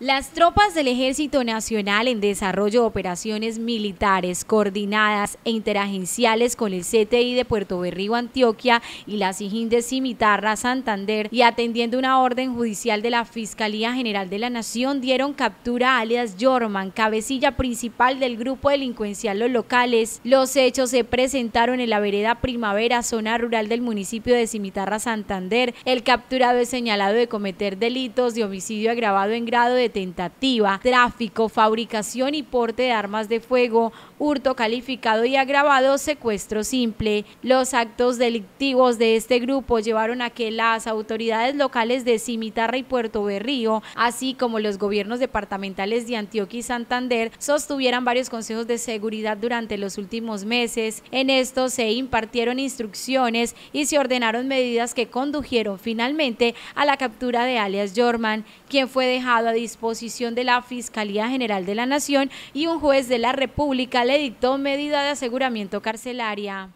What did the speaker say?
Las tropas del Ejército Nacional en desarrollo de operaciones militares coordinadas e interagenciales con el CTI de Puerto Berrío, Antioquia y la SIJIN de Cimitarra, Santander y atendiendo una orden judicial de la Fiscalía General de la Nación dieron captura a alias Jorman, cabecilla principal del grupo delincuencial Los Locales. Los hechos se presentaron en la vereda Primavera, zona rural del municipio de Cimitarra, Santander. El capturado es señalado de cometer delitos de homicidio agravado en grado de tentativa, tráfico, fabricación y porte de armas de fuego, hurto calificado y agravado, secuestro simple. Los actos delictivos de este grupo llevaron a que las autoridades locales de Cimitarra y Puerto Berrío, así como los gobiernos departamentales de Antioquia y Santander, sostuvieran varios consejos de seguridad durante los últimos meses. En estos se impartieron instrucciones y se ordenaron medidas que condujeron finalmente a la captura de alias Jorman, quien fue dejado a disposición disposición de la Fiscalía General de la Nación y un juez de la República le dictó medida de aseguramiento carcelaria.